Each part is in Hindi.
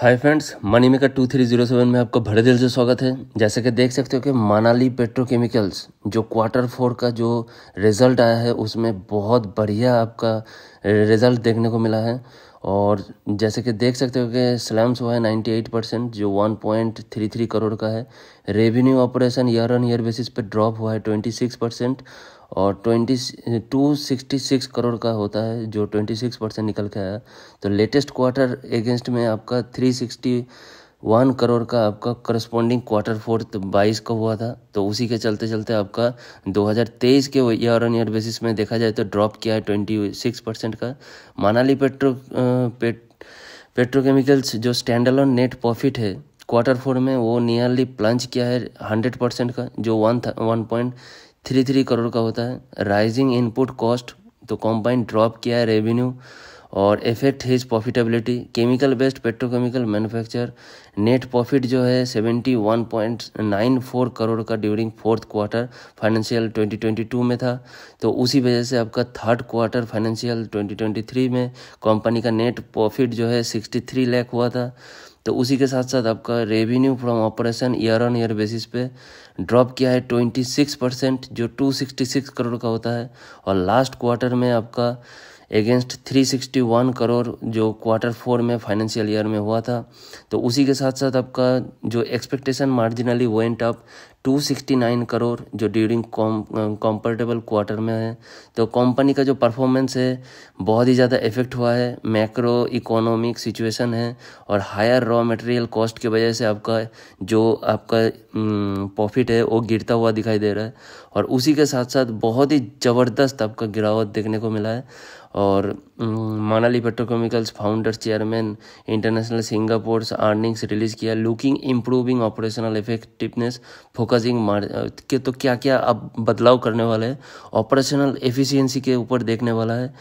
हाय friends money maker two three zero seven में आपका भरे दिल से स्वागत है जैसे कि देख सकते हो कि मानाली पेट्रोकेमिकल्स जो क्वार्टर फोर का जो रिज़ल्ट आया है उसमें बहुत बढ़िया आपका रिज़ल्ट देखने को मिला है और जैसे कि देख सकते हो कि स्लैम्स हुआ है नाइन्टी एट परसेंट जो one point three three crore का है revenue operation year on year basis पे ड्रॉप हुआ है ट्वेंटी सिक्स परसेंट और twenty two sixty six crore का होता है जो ट्वेंटी सिक्स परसेंट निकल के आया तो लेटेस्ट क्वार्टर अगेंस्ट में आपका थ्री सिक्सटी वन करोड़ का आपका करस्पॉन्डिंग क्वार्टर फोर्थ बाईस का हुआ था तो उसी के चलते चलते आपका 2023 के ईयर ऑन ईयर बेसिस में देखा जाए तो ड्रॉप किया है ट्वेंटी सिक्स परसेंट का मानाली पेट्रो पेट पेट्रोकेमिकल्स जो ऑन नेट प्रॉफिट है क्वार्टर फोर में वो नियरली प्लंज किया है हंड्रेड परसेंट का जो one one point three three crore का होता है राइजिंग इनपुट कॉस्ट तो कॉम्बाइन ड्रॉप किया है रेवेन्यू और effect his profitability chemical based petrochemical manufacture net profit जो है 71.94 करोड़ का ड्यूरिंग फोर्थ क्वार्टर फाइनेंशियल 2022 में था तो उसी वजह से आपका थर्ड क्वार्टर फाइनेंशियल 2023 में कंपनी का नेट प्रॉफिट जो है 63 लाख हुआ था तो उसी के साथ साथ आपका revenue from operation year on year basis पे ड्रॉप किया है 26 परसेंट जो 266 करोड़ का होता है और लास्ट क्वार्टर में आपका अगेंस्ट 361 करोड़ जो क्वार्टर फोर में फाइनेंशियल ईयर में हुआ था तो उसी के साथ साथ आपका जो expectation marginally went up 269 crore जो ड्यूरिंग कॉम्फर्टेबल क्वार्टर में है तो कंपनी का जो परफॉर्मेंस है बहुत ही ज़्यादा इफेक्ट हुआ है मैक्रो इकोनॉमिक सिचुएशन है और हायर रॉ मटेरियल कॉस्ट की वजह से आपका जो आपका प्रॉफिट mm, है वो गिरता हुआ दिखाई दे रहा है और उसी के साथ साथ बहुत ही ज़बरदस्त आपका गिरावट देखने को मिला है और Manali petrochemicals founders chairman international Singapore earnings release किया looking improving operational effectiveness focus कजिंग मार के तो क्या क्या अब बदलाव करने वाला है ऑपरेशनल एफिशिएंसी के ऊपर देखने वाला है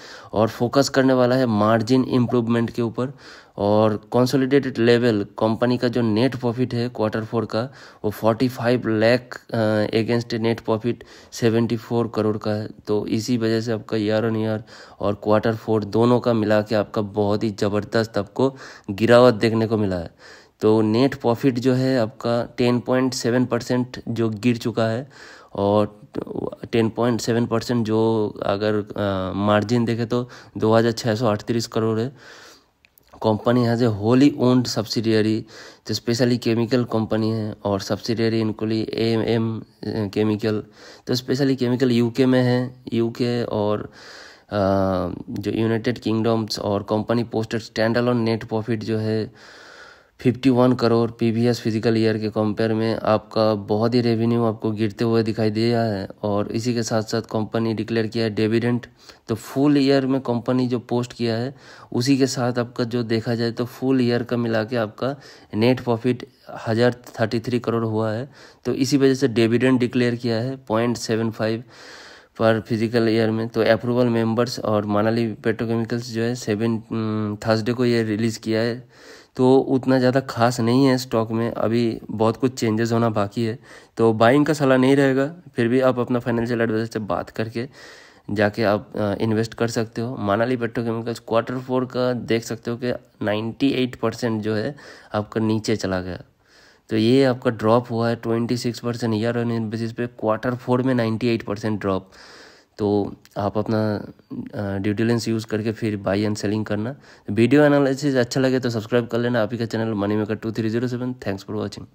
और फोकस करने वाला है मार्जिन इम्प्रूवमेंट के ऊपर और कंसोलिडेटेड लेवल कंपनी का जो नेट प्रॉफिट है क्वार्टर फोर का वो 45 lakh against net profit 74 crore का है तो इसी वजह से आपका ईयर ऑन ईयर और क्वार्टर फोर दोनों का मिला के आपका बहुत ही ज़बरदस्त आपको गिरावट देखने को मिला है तो नेट प्रॉफिट जो है आपका टेन पॉइंट सेवन परसेंट जो गिर चुका है और टेन पॉइंट सेवन परसेंट जो अगर मार्जिन देखे तो दो हज़ार छः सौ अड़तीस करोड़ है company has a wholly owned subsidiary जो स्पेशली केमिकल कंपनी है और सब्सिडियरी इनकुली ली एम एम केमिकल तो स्पेशली केमिकल यूके में है यूके और आ, जो यूनाइटेड किंगडम्स और company posted standalone on net profit जो है 51 करोड़ पीवीएस फिजिकल ईयर के कंपेयर में आपका बहुत ही रेवेन्यू आपको गिरते हुए दिखाई दिया है और इसी के साथ साथ कंपनी डिक्लेयर किया है डेविडेंट तो फुल ईयर में कंपनी जो पोस्ट किया है उसी के साथ आपका जो देखा जाए तो फुल ईयर का मिला के आपका नेट प्रॉफिट हज़ार थर्टी थ्री करोड़ हुआ है तो इसी वजह से डेविडेंट डिक्लेयर किया है पॉइंट सेवन फाइव पर फिजिकल ईयर में तो अप्रूवल मेंबर्स और मानाली पेट्रोकेमिकल्स जो है सेवन थर्सडे को ये रिलीज़ किया है तो उतना ज़्यादा खास नहीं है स्टॉक में अभी बहुत कुछ चेंजेस होना बाकी है तो बाइंग का सलाह नहीं रहेगा फिर भी आप अपना फाइनेंशियल एडवाइजर से बात करके जाके आप इन्वेस्ट कर सकते हो मानाली पेट्रोकेमिकल्स क्वार्टर फोर का देख सकते हो कि 98 परसेंट जो है आपका नीचे चला गया तो ये आपका ड्रॉप हुआ है 26 परसेंट ईयर ऑन बेसिस पे क्वार्टर फोर में 98 परसेंट ड्रॉप तो आप अपना ड्यू यूज़ करके फिर बाई एंड सेलिंग करना वीडियो एनालिसिस अच्छा लगे तो सब्सक्राइब कर लेना आप ही का channel money maker two three zero seven thanks for watching